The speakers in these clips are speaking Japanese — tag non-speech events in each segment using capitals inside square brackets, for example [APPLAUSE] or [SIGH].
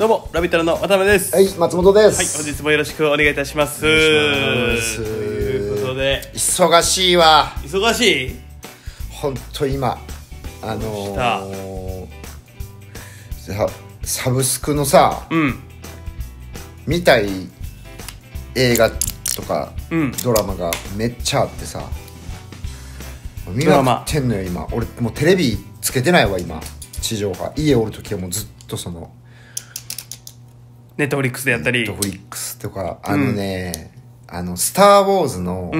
どうもラビットの渡辺です。はい、松本ではい、本日もよろしくお願いいたします。とますいうことで、忙しいわ。忙しい。本当今。あのーさサブスクのさ、うん、見たい映画とか、うんドラマがめっちゃあってさ。見ドくってんのよ今俺もうテレビつけてないわ今地上波家おる時はもうずっとそのネットフリックスでやったり。ネットフリックスとか、あのね、うん、あの、スター・ウォーズの、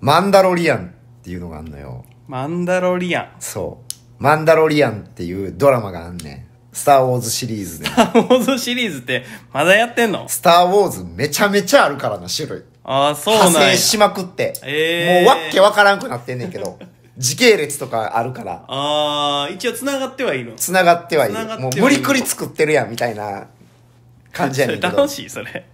マンダロリアンっていうのがあるのよ。マンダロリアンそう。マンダロリアンっていうドラマがあんねん。スター・ウォーズシリーズで、スター・ウォーズシリーズってまだやってんのスター・ウォーズめちゃめちゃあるからな、種類。ああ、そうなん派生しまくって。えー、もうわっけわからんくなってんねんけど。時系列とかあるから。ああ、一応繋がってはいる。繋がってはいる。もう無理くり作ってるやんみたいな感じやねんけど楽しいそれ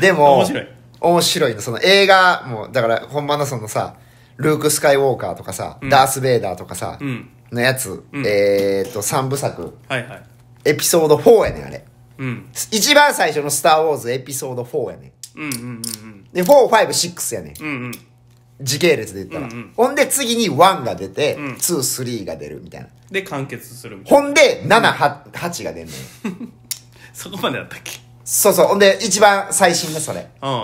でも面白い面白いのその映画もだから本場のそのさルーク・スカイウォーカーとかさ、うん、ダース・ベイダーとかさ、うん、のやつ、うん、えー、っと3部作、はいはい、エピソード4やねんあれ、うん、一番最初の「スター・ウォーズ」エピソード4やねん,、うんうんうんうん、で456やねん、うんうん、時系列で言ったら、うんうん、ほんで次に1が出て、うん、23が出るみたいなで完結するみたいなほんで78、8が出んのよ [LAUGHS] そこまでだったっけそうそう。ほんで、一番最新がそれ。うんう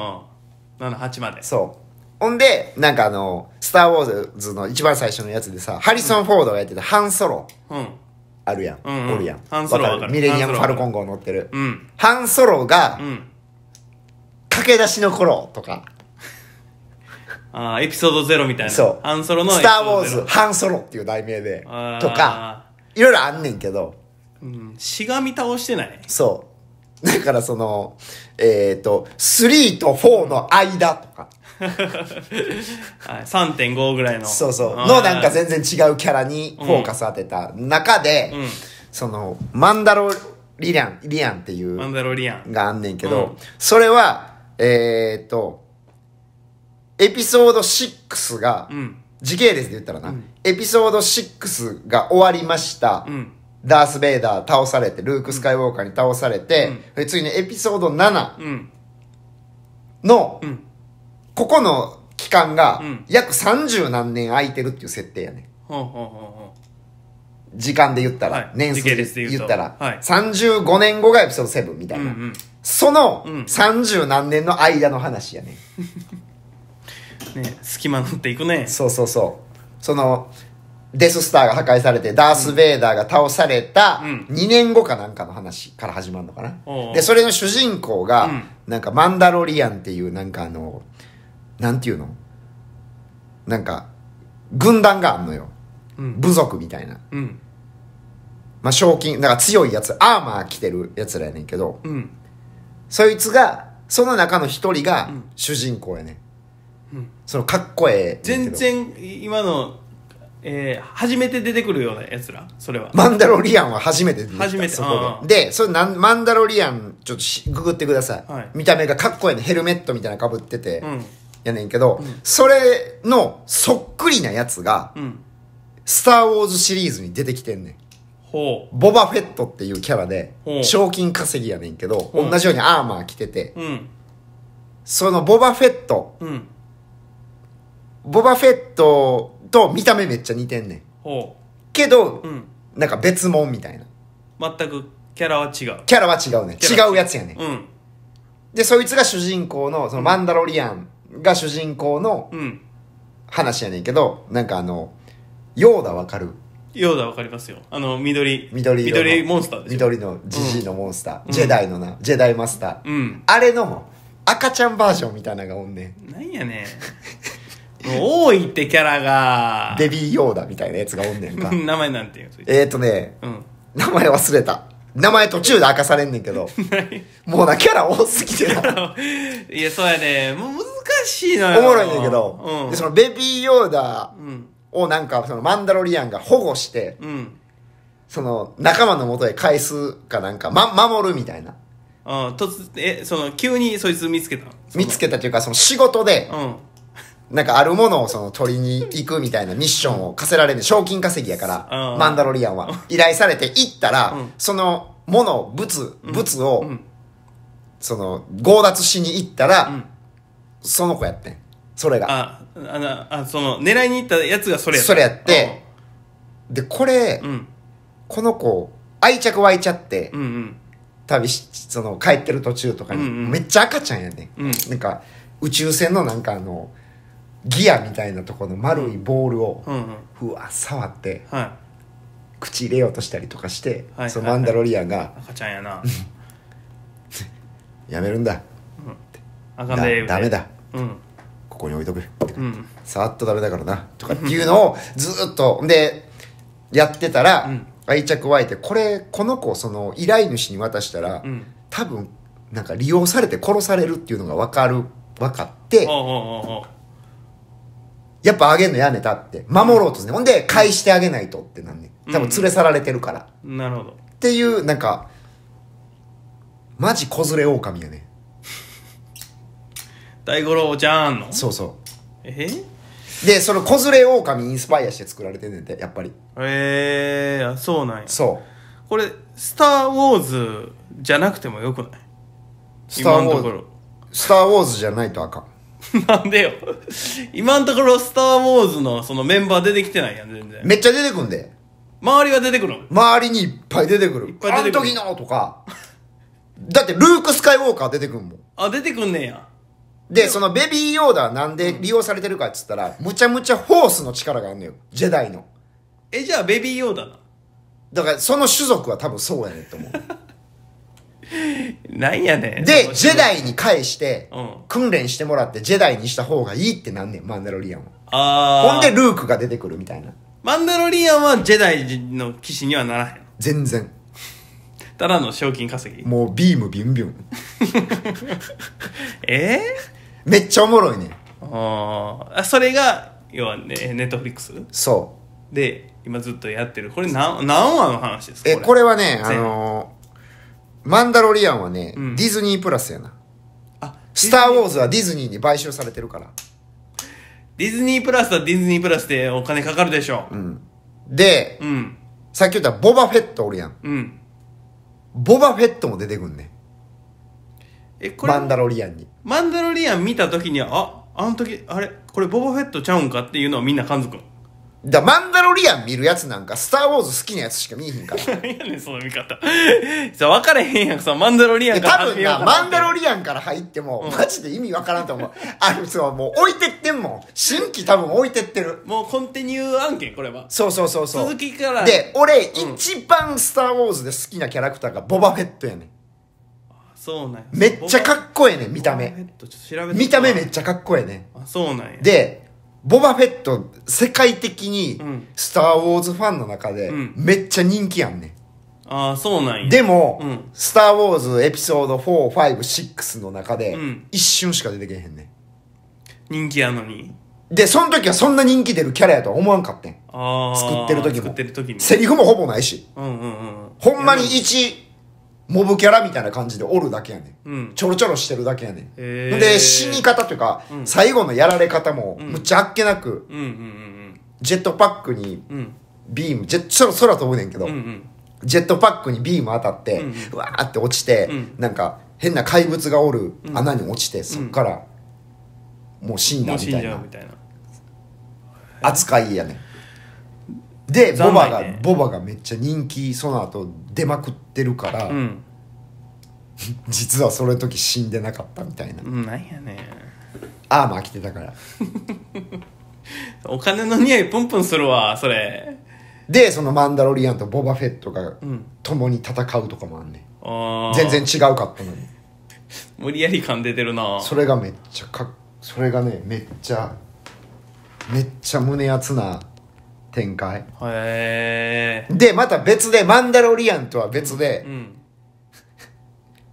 ん。78まで。そう。ほんで、なんかあの、スター・ウォーズの一番最初のやつでさ、ハリソン・フォードがやってたハンソロうん。あるやん。うんうんおるやん。ハンソロかるミレニアム・ファルコン号乗ってる。うん。ハンソロがう、ん。駆け出しの頃とか、[LAUGHS] ああ、エピソードゼロみたいな。そう。ハンソロのスター・ウォーズ、ハンソロっていう題名で、とか、いろいろあんねんけど、うん、しがみ倒してないそう。だからその、えっ、と、3と4の間とか、[LAUGHS] はい、3.5ぐらいの。そうそう、のなんか全然違うキャラにフォーカス当てた中で、うんその、マンダロリリアン、リアンっていうマンダロリアン。があんねんけど、うんそれは、えーっと、エピソード6が、時系列で言ったらな、エピソード6が終わりました、うんダース・ベイダー倒されて、ルーク・スカイウォーカーに倒されて、うん、次にエピソード7の、うん、ここの期間が約30何年空いてるっていう設定やね、うん。時間で言ったら、はい、年数で言ったら、35年後がエピソード7みたいな。うんうん、その30何年の間の話やね。[LAUGHS] ね隙間縫っていくね。そうそうそう。その、デススターが破壊されて、ダース・ベイダーが倒された、2年後かなんかの話から始まるのかな。うん、で、それの主人公が、なんかマンダロリアンっていう、なんかあの、なんていうのなんか、軍団があんのよ。うん、部族みたいな。うん、まあ、賞金、だから強いやつ、アーマー着てるやつらやねんけど、うん、そいつが、その中の一人が主人公やね、うん。そのかっこええ。全然、今のえー、初めて出てくるようなやつらそれはマンダロリアンは初めて出てくる。初めてそこででそれなんマンダロリアンちょっとググってください、はい、見た目がかっこいいねヘルメットみたいなかぶってて、うん、やねんけど、うん、それのそっくりなやつが、うん、スター・ウォーズ」シリーズに出てきてんねんボバフェットっていうキャラで賞金稼ぎやねんけど同じようにアーマー着てて、そのボバフェット、ボバフェットと見た目めっちゃ似てんねんほけど、うんなんか別物みたいな全くキャラは違うキャラは違うねん違うやつやねんうんでそいつが主人公のそのマンダロリアンが主人公の話やねんけどなんかあのヨーダわかるようだわかりますよあの緑緑緑モンスターでしょ緑のジジイのモンスター、うんジェダイのなジェダイマスター、うんあれの赤ちゃんバージョンみたいなのがおんねんなんやねん [LAUGHS] 多いってキャラが。ベビーヨーダみたいなやつがおんねんか。[LAUGHS] 名前なんていうのえっ、ー、とね、うん、名前忘れた。名前途中で明かされんねんけど。[LAUGHS] もうな、キャラ多すぎてな。[LAUGHS] いや、そうやね。もう難しいのよ。おもろいねんけど、うん、で、そのベビーヨーダをなんか、そのマンダロリアンが保護して、うん、その仲間のもとへ返すかなんか、ま、守るみたいな。うん、突え、その、急にそいつ見つけた見つけたというか、その仕事で、うんなんかあるものをその取りに行くみたいなミッションを課せられる、賞金稼ぎやから、マンダロリアンは。依頼されて行ったら、その物、物、物を、その、強奪しに行ったら、その子やってん。それが。あ、ああその、狙いに行ったやつがそれやって。それやって、で、これ、この子、愛着湧いちゃって、旅し、その、帰ってる途中とかに、めっちゃ赤ちゃんやねん。なんか、宇宙船のなんかあの、ギアみたいなところの丸いボールを、ふわ触って、口入れようとしたりとかして、そのマンダロリアンが、赤ちゃんやな [LAUGHS] やめるんだ、うん、あかんでダメだ、ここに置いとく、触っとダメだからなとかっていうのをずっとでやってたら、愛着湧いてこれこの子その依頼主に渡したら、多分なんか利用されて殺されるっていうのが分かる分かって。おうおうおうやっぱあげんのやねたって。守ろうとすね。ほんで、返してあげないとってなんね。多分連れ去られてるから。うん、なるほど。っていう、なんか、マジ子連れ狼やね。大五郎ちゃんのそうそう。えで、その子連れ狼インスパイアして作られてんねんて、やっぱり。ええー、そうなんや。そう。これ、スター・ウォーズじゃなくてもよくないスター・ウォーズ。スター・ウォーズじゃないとあかん。[LAUGHS] なんでよ。今んところ、スター・ウォーズのそのメンバー出てきてないやん、全然。めっちゃ出てくんで。周りは出てくるの周りにいっぱい出てくる。いっぱい出てくるあの時のとか。だって、ルーク・スカイ・ウォーカー出てくんもん。あ、出てくんねんや。で、そのベビーヨーダーなんで利用されてるかって言ったら、むちゃむちゃホースの力があんのよ。ジェダイの。え、じゃあベビーヨーダーなだから、その種族は多分そうやねんと思う。[LAUGHS] なんやねん。で、ジェダイに返して、訓練してもらって、ジェダイにした方がいいってなんねん、マンダロリアンは。あほんで、ルークが出てくるみたいな。マンダロリアンはジェダイの騎士にはならへん。全然。ただの賞金稼ぎ。もう、ビームビュンビュン。[LAUGHS] えめっちゃおもろいねん。ああそれが、要はね、ネットフリックスそう。で、今ずっとやってる。これなん、何話の話ですかえ、これはね、あのマンダロリアンはね、うんディズニープラスやな。あスター・ウォーズはディズニーに買収されてるから。ディズニープラスはディズニープラスでお金かかるでしょう。で、うん。さっき言ったボバフェットおるやん。うん。ボバフェットも出てくんね。え、これマ、ンダロリアンに。マンダロリアン見た時には、あ、あの時、あれ、これボバフェットちゃうんかっていうのはみんな感づくの。だマンダロリアン見るやつなんか、スター・ウォーズ好きなやつしか見えへんから。[LAUGHS] 何やねん、その見方。じ [LAUGHS] ゃ分かれへんやん、そのマンダロリアンから多分な、マンダロリアンから入っても、マジで意味わからんと思う。あの、そう、もう置いてってんもん。新規多分置いてってる。もうコンティニュー案件、これは。そうそうそうそう。続きから。で、俺、一番スター・ウォーズで好きなキャラクターがボバフェットやねん。そうなんめっちゃかっこええねん、見た目。見た目めっちゃかっこええねん。あ、そうなんや。で、ボバフェット、世界的にスター・ウォーズファンの中でめっちゃ人気やんねん。ああ、そうなんや。でも、うんスター・ウォーズエピソード4、5、6の中で一瞬しか出てけへんね人気やのに。で、その時はそんな人気出るキャラやとは思わんかってん。ああ。作ってる時も。作ってる時セリフもほぼないし。うんうんうん。ほんまに1モブキャラみたいな感じでおるだけやね、うん、ちょろちょろしてるだけやねん、えー、で死に方というか、うん、最後のやられ方もむっちゃあっけなく、ジェットパックにビーム、ジェット空飛ぶねんけど、うんうん、ジェットパックにビーム当たって、うんうん、わーって落ちて、うん、なんか変な怪物がおる穴に落ちて、そっからもう死んだみたいな扱いやねんでボバが、ボバがめっちゃ人気その後出まくってるから、うん、[LAUGHS] 実はその時死んでなかったみたいななんやねんアーマー着てたから [LAUGHS] お金の匂いプンプンするわそれでそのマンダロリアンとボバフェットがうん共に戦うとかもあんねあん全然違うかったのに無理やり感出てるなそれがめっちゃかっそれがねめっちゃめっちゃ胸熱な展開へえでまた別でマンダロリアンとは別で、うん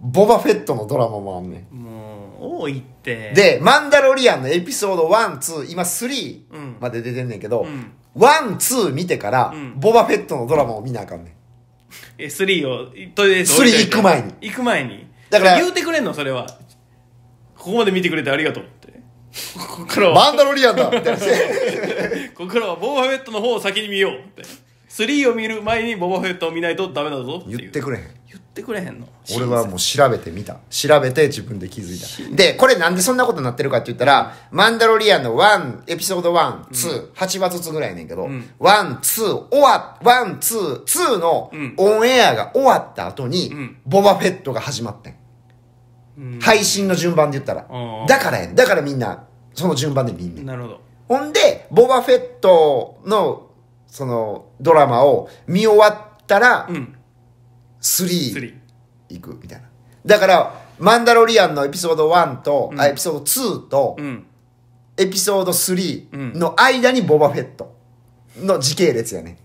ボバフェットのドラマもあんねん。もう、多いって。で、マンダロリアンのエピソード1、2、今3まで出てんねんけど、うん、1、2見てから、うん、ボバフェットのドラマを見なあかんねん。え、3を、とりあえず。3行く前に。行く前に。だから。言うてくれんのそれは。ここまで見てくれてありがとうって。ここからは。マンダロリアンだって。[LAUGHS] ここからはボバフェットの方を先に見ようって。3を見る前にボバフェットを見ないとダメだぞって言ってくれへん。言っってくれへんの俺はもう調べてみた調べて自分で気づいたでこれなんでそんなことになってるかって言ったら「マンダロリアン」の1エピソード128、うん、話ずつぐらいねんけど、12 2のオンエアが終わった後に、うん、ボバフェットが始まってん、うん、配信の順番で言ったら、だからやんだからみんなその順番で見んねんなるほどほんでボバフェットのそのドラマを見終わったら、うん3いくみたいなだから「マンダロリアン」のエピソード1と、うん、エピソード2と、うん、エピソード3の間にボバフェットの時系列やね、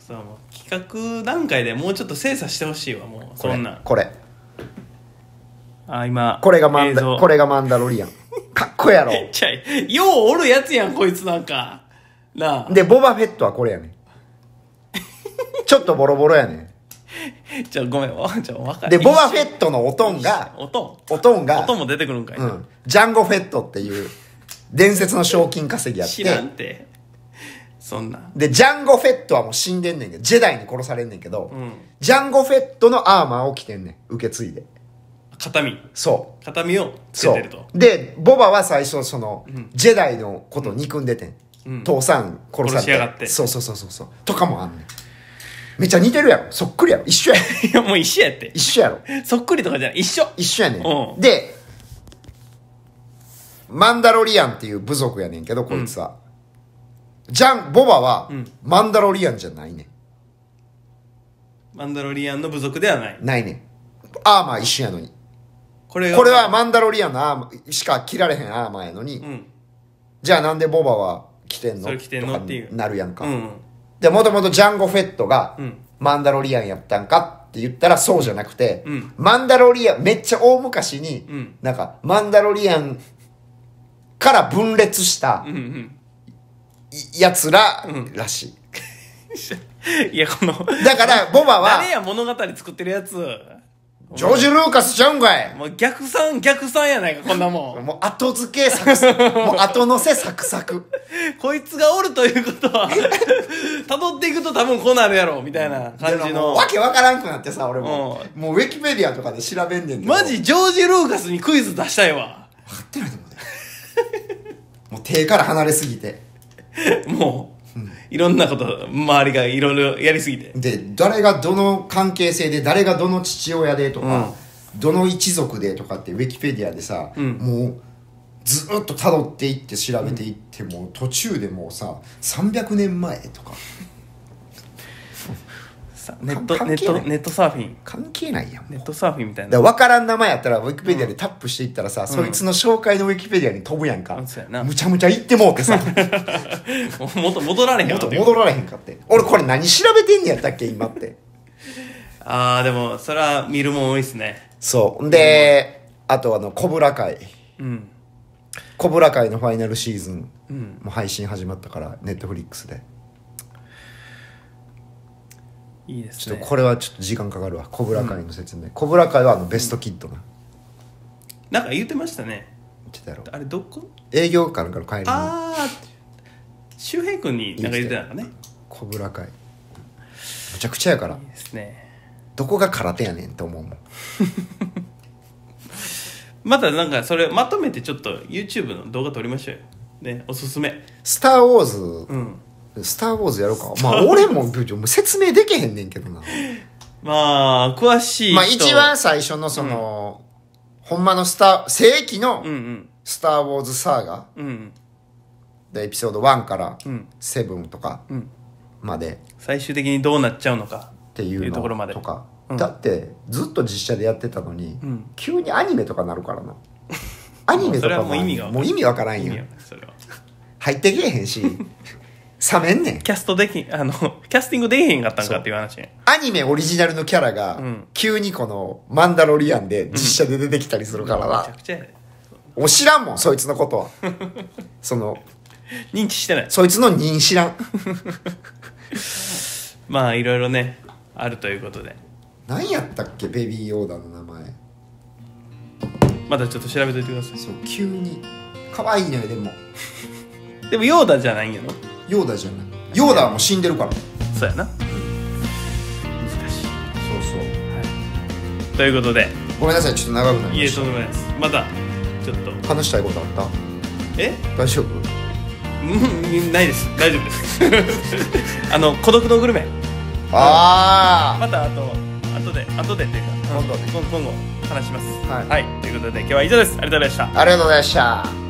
そう企画段階でもうちょっと精査してほしいわもうそんなこれあ今これがマンダこれがマンダロリアンかっこやろ [LAUGHS] ちゃいようおるやつやんこいつなんかなあでボバフェットはこれやねちょっとボロボロやね [LAUGHS] ちょ、ごめん、わ [LAUGHS] ちょ、わかる。で、ボバフェットのおとんが、おとんが、おとんも出てくるんかい。うん、ジャンゴフェットっていう伝説の賞金稼ぎやっ知らんて、そんな。で、ジャンゴフェットはもう死んでんねんけど、ジェダイに殺されんねんけど、んジャンゴフェットのアーマーを着てんねん。受け継いで。形見。そう。形見をつけそてると。う。で、ボバは最初、その、ジェダイのことを憎んでてん。うん父さん殺され殺しやがってそうそうそうそうそう。とかもあんねん。めっちゃ似てるやろそっくりやろ一緒やいや、もう一緒やって。一緒やろそっくりとかじゃない。一緒。一緒やねん、でマンダロリアンっていう部族やねんけどこいつは、ジャンボバは、んマンダロリアンじゃないねマンダロリアンの部族ではないないねんアーマー一緒やのにこれこれは、マンダロリアンのアーマーしか着られへんアーマーやのに、うん。じゃあなんでボバは着てんのそれ着てんのっていうなるやんか、うんうんで、もともとジャンゴ・フェットが、マンダロリアンやったんかって言ったらそうじゃなくて、うん、マンダロリアン、めっちゃ大昔に、うん、なんか、マンダロリアンから分裂した、奴ららしい。いや、この。だから、ボマは。誰や物語作ってるやつ。ジョージ・ルーカスちゃうんかいもう逆算、逆算やないか、こんなもん。もう後付けサクサク。もう後乗せサクサク。こいつがおるということは、辿っていくと多分こうなるやろ、みたいな感じの。わけわからんくなってさ、俺も。もうウィキペディアとかで調べんねんマジ、ジョージ・ルーカスにクイズ出したいわ。分かってないと思うね。もう手から離れすぎて。[LAUGHS] もう。いろんなこと周りがいろいろやりすぎてで誰がどの関係性で誰がどの父親でとか、うん、どの一族でとかってウィキペディアでさ、うん、もうずっとたどっていって調べていって、も途中でもうさ300年前とかネットネットネットサーフィン関係ないやんネットサーフィンみたいだなから分からん名前やったらウィキペディアでタップしていったらさ、そいつの紹介のウィキペディアに飛ぶやんか、うんむちゃむちゃ言ってもうてさ [LAUGHS] も戻られへんや戻られへんかって俺これ何調べてんねやったっけ今って [LAUGHS] ああでもそれは見るもん多いですねそうんで、あとあの「コブラ会」うん「コブラ会」のファイナルシーズンも配信始まったからネットフリックスでいいですねちょっとこれはちょっと時間かかるわ小倉会の説明、小倉会はあのベストキッドな、なんか言ってましたね言ってたやろあれどこ営業からから帰るああ周平君になんか言ってたのかね小倉会むちゃくちゃやからいいですねどこが空手やねんと思うもん [LAUGHS] またなんかそれまとめてちょっと YouTube の動画撮りましょうよねおすすめ「スター・ウォーズ」うんスター・ウォーズやろうか。まあ、俺も、も説明できへんねんけどな。[LAUGHS] まあ、詳しい人。まあ、一番最初のその、うん、ほんまのスター、世紀の、スター・ウォーズ・サーガ。うん、で、エピソード1から7とかまで、うん、最終的にどうなっちゃうのか。っていうところまで。とか。だって、ずっと実写でやってたのに、急にアニメとかなるからな。[LAUGHS] アニメとかも、もう意味わからんよ。[LAUGHS] 入ってけえへんし。冷めんねん。キャストでき、あの、[LAUGHS] キャスティングできへんかったんかっていう話アニメオリジナルのキャラが、急にこの、マンダロリアンで実写で出てきたりするからな。めちゃくちゃやお知らんもん、そいつのことは。[LAUGHS] その、認知してない。そいつの認知らん。[LAUGHS] まあ、いろいろね、あるということで。何やったっけ、ベビーヨーダの名前。まだちょっと調べといてください。そう、急に。可愛いのよ、でも。でも、ヨーダじゃないんやろヨーダじゃないヨーダはもう死んでるからそうやな難しいそうそう、はい、ということでごめんなさいちょっと長くなりいえしとんでもないですまたちょっと話したいことあったえ大丈夫うんないです大丈夫です [LAUGHS] あの孤独のグルメああまたあと後で後でっていうか今度今後話しますはいはい、ということで今日は以上ですありがとうございましたありがとうございました